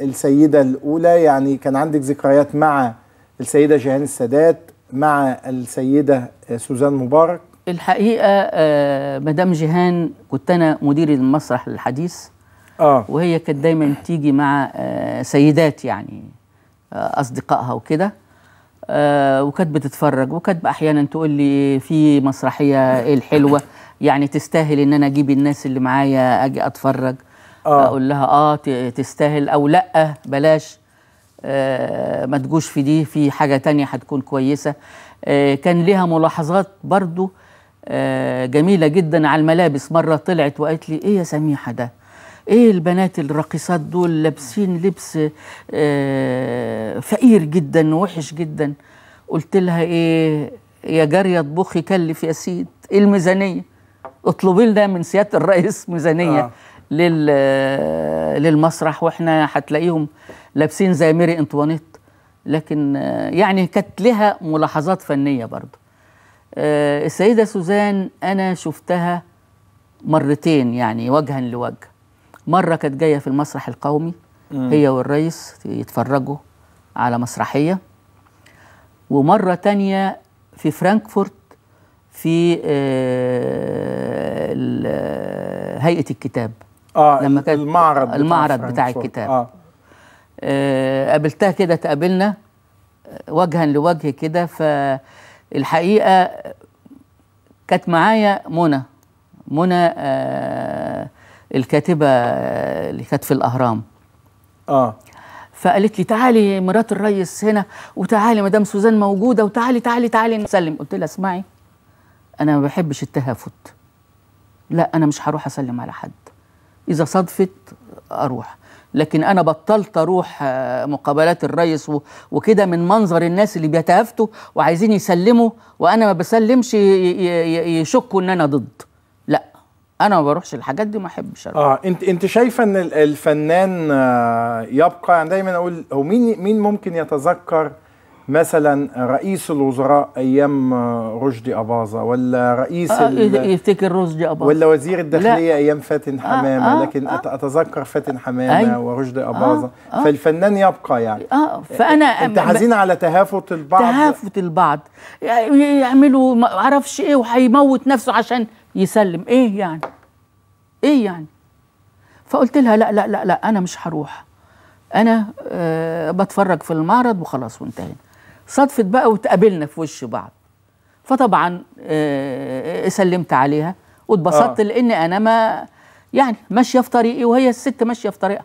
السيدة الأولى يعني كان عندك ذكريات مع السيدة جيهان السادات مع السيدة سوزان مبارك الحقيقة آه، مدام جيهان كنت أنا مدير المسرح الحديث آه. وهي كانت دايما تيجي مع آه، سيدات يعني آه، أصدقائها وكده وكانت بتتفرج وكانت أحيانا تقول لي في مسرحية إيه الحلوة يعني تستاهل إن أنا أجيب الناس اللي معايا أجي أتفرج آه. اقول لها اه تستاهل او لا بلاش آه، ما تجوش في دي في حاجه تانية هتكون كويسه آه، كان ليها ملاحظات برضو آه، جميله جدا على الملابس مره طلعت وقالت لي ايه يا سميحه ده ايه البنات الراقصات دول لابسين لبس فقير جدا وحش جدا قلت لها ايه يا جاريه اطبخي كلف يا سيد ايه الميزانيه اطلبي لنا من سياده الرئيس ميزانيه آه. للمسرح واحنا هتلاقيهم لابسين زي ميري انطوانيت لكن يعني كانت لها ملاحظات فنيه برضه آه، السيده سوزان انا شفتها مرتين يعني وجها لوجه مره كانت جايه في المسرح القومي هي والرئيس يتفرجوا على مسرحيه ومره تانية في فرانكفورت في آه، هيئه الكتاب آه لما كانت المعرض بتاع المعرض بتاع الكتاب آه. آه قابلتها كده تقابلنا آه، وجها لوجه كده فالحقيقه كانت معايا منى منى آه الكاتبه آه، اللي كانت في الاهرام اه فقالت لي تعالي مرات الريس هنا وتعالي مدام سوزان موجوده وتعالي تعالي تعالي نسلم قلت لها اسمعي انا ما بحبش التهافت لا انا مش هروح اسلم على حد إذا صدفت أروح لكن أنا بطلت أروح آه، مقابلات الرئيس وكده من منظر الناس اللي بيتهافتوا وعايزين يسلموا وأنا ما بسلمش يشكوا إن أنا ضد لا أنا ما بروحش الحاجات دي ما أحبش آه أنت أنت شايفة إن الفنان آه، يبقى يعني دايما أقول هو مين مين ممكن يتذكر مثلا رئيس الوزراء ايام آه، رشدي اباظه ولا رئيس آه يفتكر إيه، إيه، رشدي اباظه ولا وزير الداخليه لا. ايام فاتن آه، حمامه آه آه لكن آه اتذكر فاتن حمامه آه ورشدي اباظه آه آه فالفنان يبقى يعني اه فانا انت حزين على تهافت البعض تهافت البعض يعملوا ما اعرفش ايه وهيموت نفسه عشان يسلم ايه يعني ايه يعني فقلت لها لا لا لا لا انا مش هروح انا أه بتفرج في المعرض وخلاص وانتهينا صدفت بقى وتقابلنا في وش بعض فطبعا آه، سلمت عليها واتبسطت آه. لان انا ما يعني ماشيه في طريقي وهي الست ماشيه في طريقها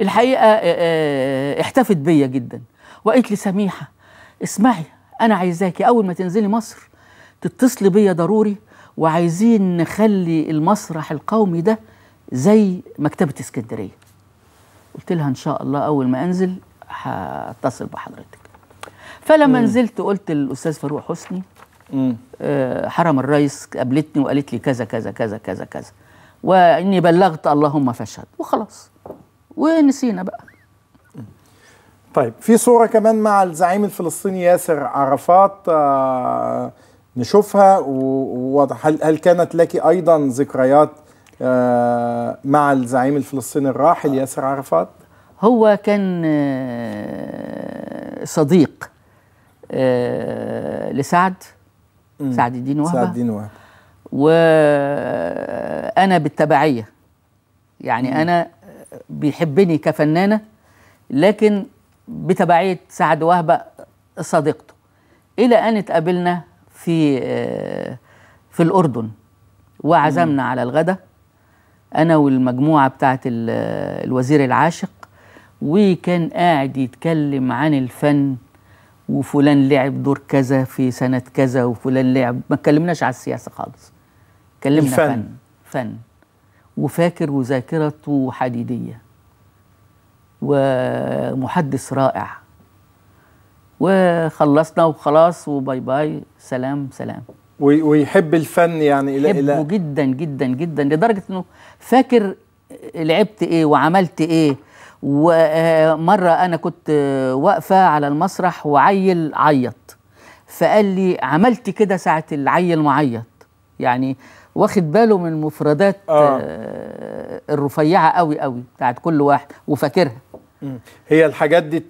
الحقيقه آه، آه، احتفت بيا جدا وقالت لي سميحه اسمعي انا عايزاكي اول ما تنزلي مصر تتصلي بيا ضروري وعايزين نخلي المسرح القومي ده زي مكتبه اسكندريه قلت لها ان شاء الله اول ما انزل هتصل بحضرتك فلما مم. نزلت قلت للاستاذ فاروق حسني آه حرم الرئيس قابلتني وقالت لي كذا كذا كذا كذا كذا واني بلغت اللهم فاشهد وخلاص ونسينا بقى طيب في صوره كمان مع الزعيم الفلسطيني ياسر عرفات آه نشوفها وواضح هل هل كانت لك ايضا ذكريات آه مع الزعيم الفلسطيني الراحل ياسر عرفات هو كان آه، صديق آه، لسعد سعد الدين وهبه سعد الدين وهبه وانا بالتبعيه يعني مم. انا بيحبني كفنانه لكن بتبعيه سعد وهبه صديقته الى ان اتقابلنا في آه، في الاردن وعزمنا مم. على الغداء انا والمجموعه بتاعه الوزير العاشق وكان قاعد يتكلم عن الفن وفلان لعب دور كذا في سنة كذا وفلان لعب ما تكلمناش على السياسة خالص تكلمنا فن. فن فن وفاكر وذاكرته حديدية ومحدث رائع وخلصنا وخلاص وباي باي سلام سلام ويحب الفن يعني الى يحبه إلى جدا جدا جدا لدرجه انه فاكر لعبت ايه وعملت ايه ومرة أنا كنت واقفة على المسرح وعيل عيط فقال لي عملت كده ساعة العيل معيط يعني واخد باله من مفردات آه. آه، الرفيعة قوي قوي بتاعت كل واحد وفاكرها هي الحاجات دي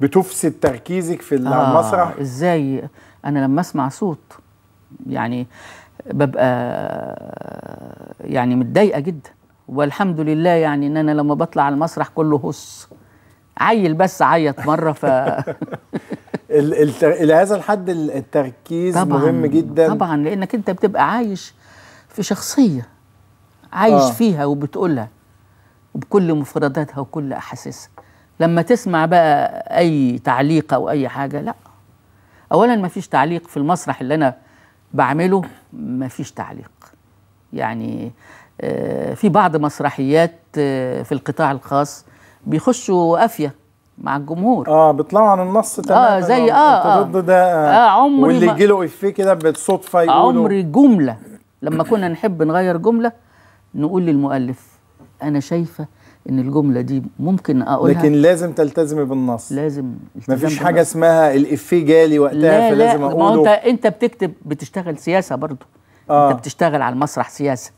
بتفسد تركيزك في آه، المسرح آه ازاي انا لما اسمع صوت يعني ببقى يعني متضايقه جدا والحمد لله يعني ان انا لما بطلع على المسرح كله هص عيل بس عيط مره ف الى هذا الحد التركيز طبعًا مهم جدا طبعا لانك انت بتبقى عايش في شخصيه عايش آه. فيها وبتقولها وبكل مفرداتها وكل احاسيسها لما تسمع بقى اي تعليق او اي حاجه لا اولا ما فيش تعليق في المسرح اللي انا بعمله ما فيش تعليق يعني آه، في بعض مسرحيات آه، في القطاع الخاص بيخشوا قافيه مع الجمهور اه بيطلعوا عن النص آه، تماما اه زي اه ضد ده آه, آه عمري واللي يجي له افيه كده بالصدفه يقوله عمري جمله لما كنا نحب نغير جمله نقول للمؤلف انا شايفه ان الجمله دي ممكن اقولها لكن لازم تلتزمي بالنص لازم مفيش حاجه بالنص. اسمها الافيه جالي وقتها لا فلازم لا اقوله ما انت انت بتكتب بتشتغل سياسه برضه آه. انت بتشتغل على المسرح سياسه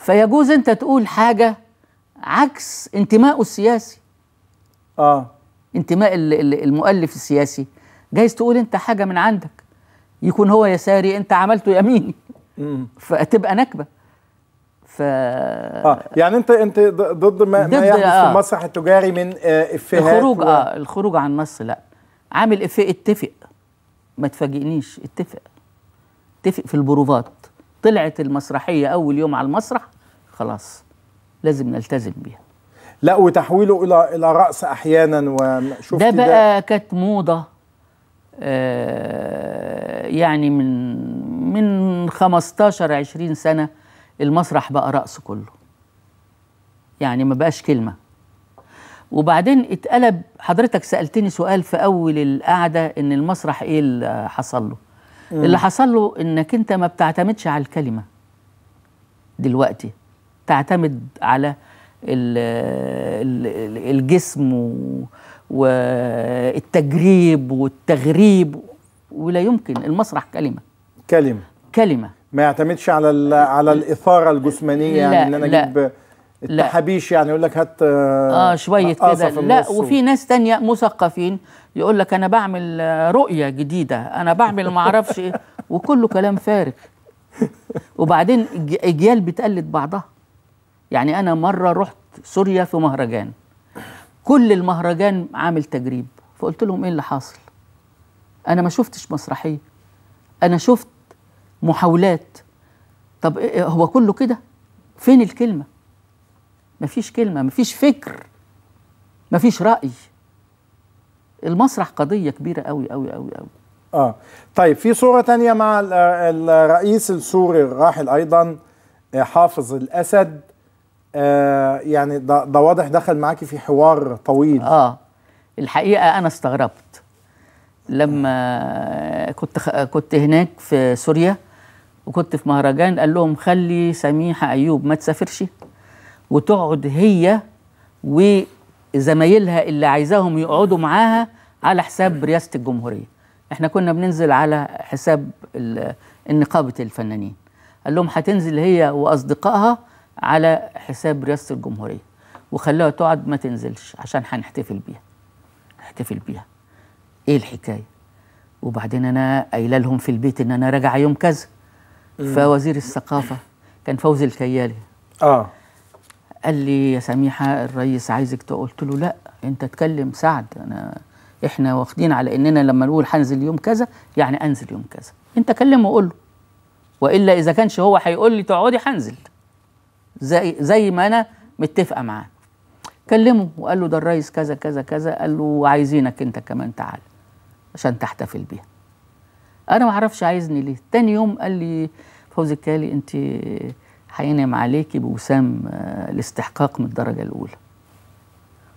فيجوز انت تقول حاجه عكس انتمائه السياسي اه انتماء المؤلف السياسي جايز تقول انت حاجه من عندك يكون هو يساري انت عملته يميني فتبقى نكبه ف اه يعني انت انت ضد ما, ضد ما يحدث آه. في المسرح التجاري من آه الخروج و... اه الخروج عن النص لا عامل افيه اتفق ما تفاجئنيش اتفق اتفق في البروفات طلعت المسرحيه اول يوم على المسرح خلاص لازم نلتزم بيها لا وتحويله الى الى رقص احيانا وشوف ده بقى كانت موضه آه يعني من من 15 20 سنه المسرح بقى رقص كله يعني ما بقاش كلمه وبعدين اتقلب حضرتك سالتني سؤال في اول القعده ان المسرح ايه اللي حصل له مم. اللي حصل له انك انت ما بتعتمدش على الكلمه دلوقتي تعتمد على الجسم والتجريب والتغريب ولا يمكن المسرح كلمه كلمه كلمه ما يعتمدش على على الاثاره الجسمانيه لا يعني ان انا اجيب التحابيش يعني يقول لك هات اه, آه، شويه كده لا وفي ناس تانية مثقفين يقول لك انا بعمل آه، رؤيه جديده انا بعمل ما اعرفش ايه وكله كلام فارغ وبعدين اجيال بتقلد بعضها يعني انا مره رحت سوريا في مهرجان كل المهرجان عامل تجريب فقلت لهم ايه اللي حاصل انا ما شفتش مسرحيه انا شفت محاولات طب إيه هو كله كده فين الكلمه مفيش كلمة مفيش فكر مفيش رأي المسرح قضية كبيرة قوي قوي قوي قوي اه طيب في صورة تانية مع الرئيس السوري الراحل أيضا آه، حافظ الأسد آه يعني ده, ده واضح دخل معاكي في حوار طويل اه الحقيقة أنا استغربت لما كنت كنت هناك في سوريا وكنت في مهرجان قال لهم خلي سميحة أيوب ما تسافرش وتقعد هي وزمايلها اللي عايزاهم يقعدوا معاها على حساب رئاسه الجمهوريه احنا كنا بننزل على حساب النقابه الفنانين قال لهم هتنزل هي واصدقائها على حساب رئاسه الجمهوريه وخلوها تقعد ما تنزلش عشان هنحتفل بيها نحتفل بيها ايه الحكايه وبعدين انا قايله لهم في البيت ان انا راجعه يوم كذا فوزير الثقافه كان فوزي الكيالي اه قال لي يا سميحه الرئيس عايزك قلت له لا انت تكلم سعد انا احنا واخدين على اننا لما نقول هنزل يوم كذا يعني انزل يوم كذا انت كلمه وقول له والا اذا كانش هو هيقول لي تقعدي هنزل زي زي ما انا متفقه معاه كلمه وقال له ده الرئيس كذا كذا كذا قال له عايزينك انت كمان تعال عشان تحتفل بيها انا ما اعرفش عايزني ليه تاني يوم قال لي فوزي كالي انت هينعم عليكي بوسام آه، الاستحقاق من الدرجة الأولى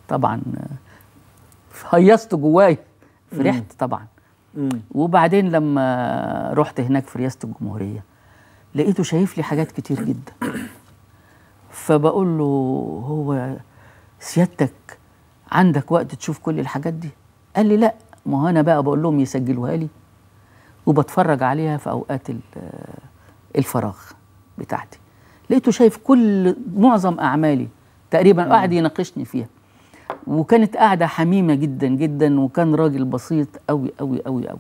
طبعا آه، هيصت جوايا فرحت طبعا وبعدين لما رحت هناك في رئاسة الجمهورية لقيته شايف لي حاجات كتير جدا فبقول له هو سيادتك عندك وقت تشوف كل الحاجات دي قال لي لا ما هو انا بقى بقول لهم يسجلوها لي وبتفرج عليها في اوقات آه، الفراغ بتاعتي لقيته شايف كل معظم أعمالي تقريبا قاعد يناقشني فيها وكانت قاعدة حميمة جدا جدا وكان راجل بسيط قوي قوي قوي قوي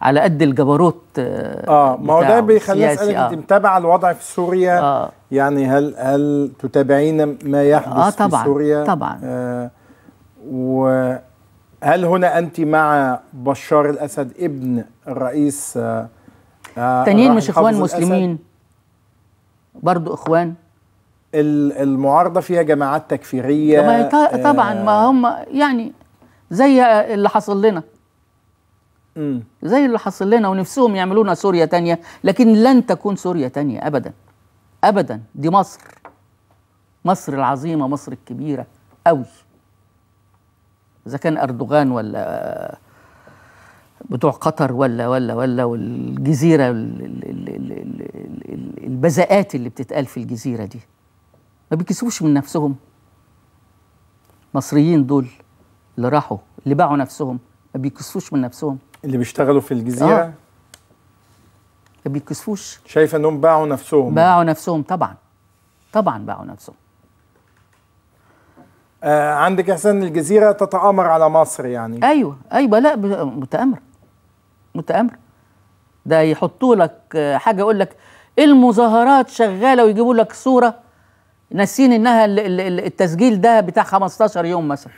على قد الجبروت اه, آه، ما هو ده بيخليني اسالك انت آه. متابعه الوضع في سوريا آه. يعني هل هل تتابعين ما يحدث آه طبعًا في سوريا طبعا آه وهل هنا انت مع بشار الاسد ابن الرئيس آه, آه، تانيين مش اخوان مسلمين برضو اخوان المعارضه فيها جماعات تكفيريه آه، طبعا آه ما هم يعني زي اللي حصل لنا م. زي اللي حصل لنا ونفسهم يعملونا سوريا تانية لكن لن تكون سوريا تانية ابدا ابدا دي مصر مصر العظيمه مصر الكبيره قوي اذا كان اردوغان ولا بتوع قطر ولا ولا ولا والجزيرة البزاءات اللي بتتقال في الجزيرة دي ما بيكسبوش من نفسهم مصريين دول اللي راحوا اللي باعوا نفسهم ما بيكسفوش من نفسهم اللي بيشتغلوا في الجزيره آه. ما بيكسفوش شايفه انهم باعوا نفسهم باعوا نفسهم طبعا طبعا باعوا نفسهم آه عندك احسان الجزيره تتامر على مصر يعني ايوه ايوه لا متآمر متآمر ده يحطوا لك آه، حاجه يقول لك المظاهرات شغاله ويجيبوا لك صوره ناسين انها التسجيل ده بتاع 15 يوم مثلا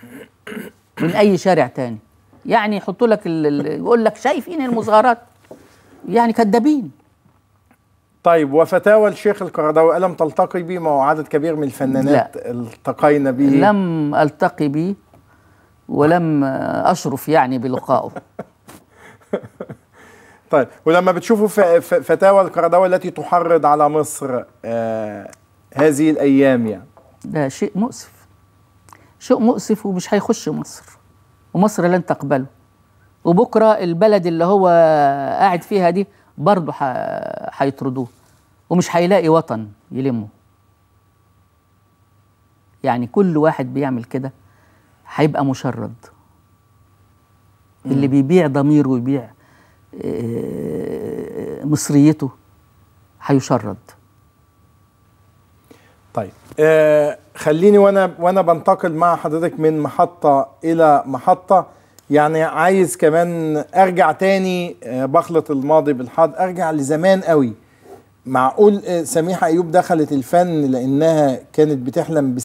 من اي شارع تاني يعني يحطوا لك يقول لك شايفين المظاهرات يعني كدابين طيب وفتاوى الشيخ القرضاوي ألم تلتقي به مع عدد كبير من الفنانات لا. التقينا به لم ألتقي به ولم أشرف يعني بلقائه طيب ولما بتشوفوا فتاوى القرضاوي التي تحرض على مصر آه، هذه الايام يعني ده شيء مؤسف شيء مؤسف ومش هيخش مصر ومصر لن تقبله وبكره البلد اللي هو قاعد فيها دي برضه هيطردوه ومش هيلاقي وطن يلمه يعني كل واحد بيعمل كده هيبقى مشرد اللي بيبيع ضميره ويبيع آه، مصريته هيشرد طيب آه خليني وانا وانا بنتقل مع حضرتك من محطه الى محطه يعني عايز كمان ارجع تاني آه بخلط الماضي بالحاضر ارجع لزمان قوي معقول آه، سميحه ايوب دخلت الفن لانها كانت بتحلم